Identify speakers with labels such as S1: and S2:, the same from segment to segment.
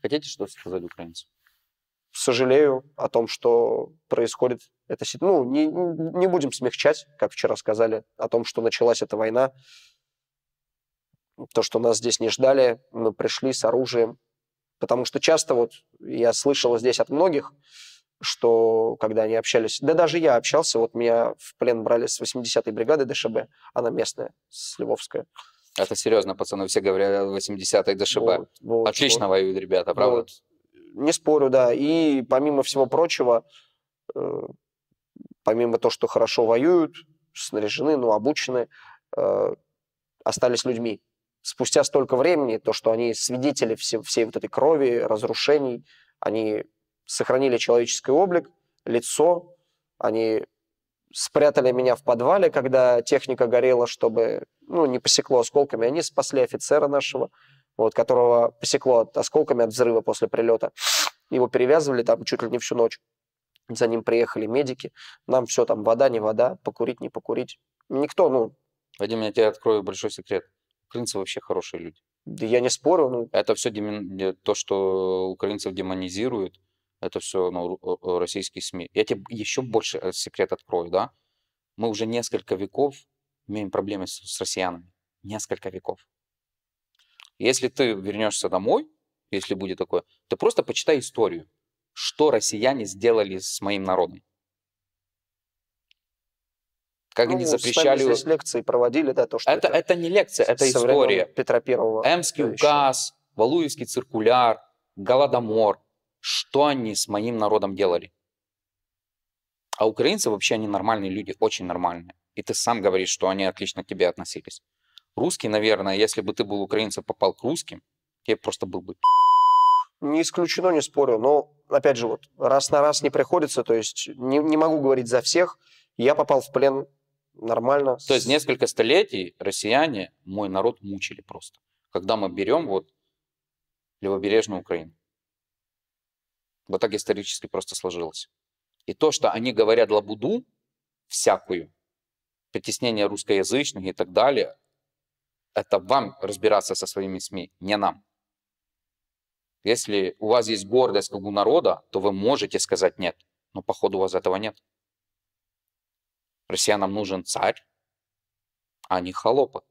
S1: Хотите что-то сказать украинцам? Сожалею о том, что происходит эта ситуация. Ну, не, не будем смягчать, как вчера сказали, о том, что началась эта война. То, что нас здесь не ждали, мы пришли с оружием. Потому что часто вот я слышал здесь от многих, что когда они общались, да даже я общался, вот меня в плен брали с 80-й бригады ДШБ, она местная, с Львовская.
S2: Это серьезно, пацаны, все говорят 80-й ДШБ. Вот, вот, Отлично вот. воюют ребята, правда? Вот.
S1: Не спорю, да. И помимо всего прочего, э, помимо того, что хорошо воюют, снаряжены, ну, обучены, э, остались людьми. Спустя столько времени, то, что они свидетели все, всей вот этой крови, разрушений, они сохранили человеческий облик, лицо, они спрятали меня в подвале, когда техника горела, чтобы ну, не посекло осколками. Они спасли офицера нашего, вот, которого посекло от, осколками от взрыва после прилета. Его перевязывали там чуть ли не всю ночь. За ним приехали медики. Нам все там вода, не вода, покурить, не покурить.
S2: Никто, ну... Вадим, я тебе открою большой секрет. Украинцы вообще хорошие люди. Да я не спорю. Ну... Это все демен... то, что украинцев демонизируют, это все ну, э, э, российские СМИ. Я тебе еще больше э, секрет открою, да? Мы уже несколько веков имеем проблемы с, с россиянами. Несколько веков. Если ты вернешься домой, если будет такое, то просто почитай историю, что россияне сделали с моим народом. Как ну, они запрещали... Здесь лекции
S1: проводили, да, то, что это... Это, это не лекция, это история.
S2: Петра Первого. Эмский указ, Валуевский циркуляр, Голодомор – что они с моим народом делали. А украинцы вообще, они нормальные люди, очень нормальные. И ты сам говоришь, что они отлично к тебе относились. Русский, наверное, если бы ты был украинцем, попал к русским, тебе просто был бы...
S1: Не исключено, не спорю, но, опять же, вот раз на раз не приходится, то есть не, не могу говорить за всех. Я попал в плен нормально. То
S2: есть несколько столетий россияне мой народ мучили просто. Когда мы берем вот левобережную Украину. Вот так исторически просто сложилось. И то, что они говорят лабуду, всякую, притеснение русскоязычных и так далее, это вам разбираться со своими СМИ, не нам. Если у вас есть гордость как у народа, то вы можете сказать нет. Но походу у вас этого нет. Россиянам нужен царь, а не холопы.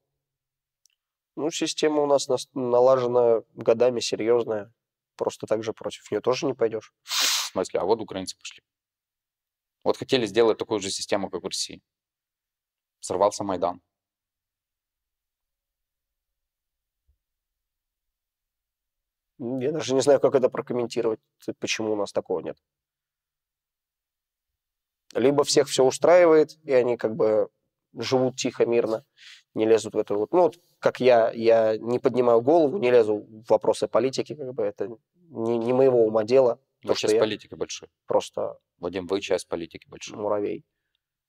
S1: Ну, система у нас налажена годами серьезная просто так же против нее тоже не пойдешь. В
S2: смысле? А вот украинцы пошли. Вот хотели сделать такую же систему, как в России. Сорвался Майдан.
S1: Я даже не знаю, как это прокомментировать, почему у нас такого нет. Либо всех все устраивает, и они как бы живут тихо, мирно, не лезут в это вот. Ну, вот как я, я не поднимаю голову, не лезу в вопросы политики, как бы это не, не моего ума дело. Вы часть я
S2: политики большой. Просто... Вадим, вы часть политики большой. Муравей.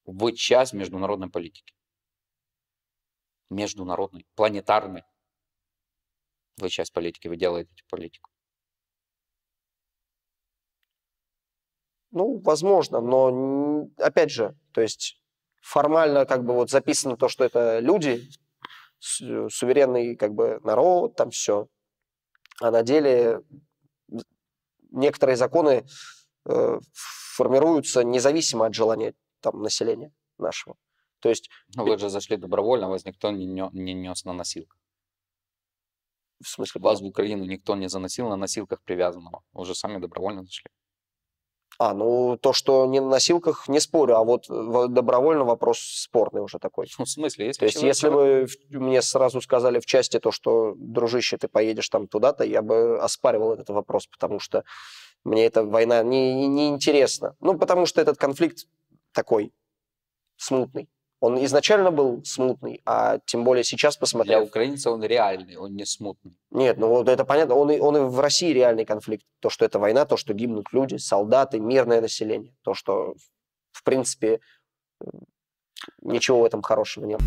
S2: Вы часть международной политики. Международной, планетарной. Вы часть политики, вы делаете политику.
S1: Ну, возможно, но опять же, то есть формально как бы вот записано то, что это люди, Э, суверенный как бы народ, там все. А на деле некоторые законы э, формируются независимо от желания там, населения нашего.
S2: То есть... Но ну, вы же зашли добровольно, вас никто не, не нес на носилках. В смысле? Вас в Украину никто не заносил на носилках привязанного. Вы же сами добровольно зашли.
S1: А, ну, то, что не на носилках, не спорю, а вот э, добровольно вопрос спорный уже такой. Ну,
S2: в смысле? Если то есть,
S1: человек... если бы мне сразу сказали в части то, что, дружище, ты поедешь там туда-то, я бы оспаривал этот вопрос, потому что мне эта война не, не, не интересна. Ну, потому что этот конфликт такой смутный. Он изначально был смутный, а тем более сейчас посмотрел. Для
S2: украинца он реальный, он не смутный.
S1: Нет, ну вот это понятно. Он и, он и в России реальный конфликт. То, что это война, то, что гибнут люди, солдаты, мирное население. То, что, в принципе, ничего в этом хорошего нет.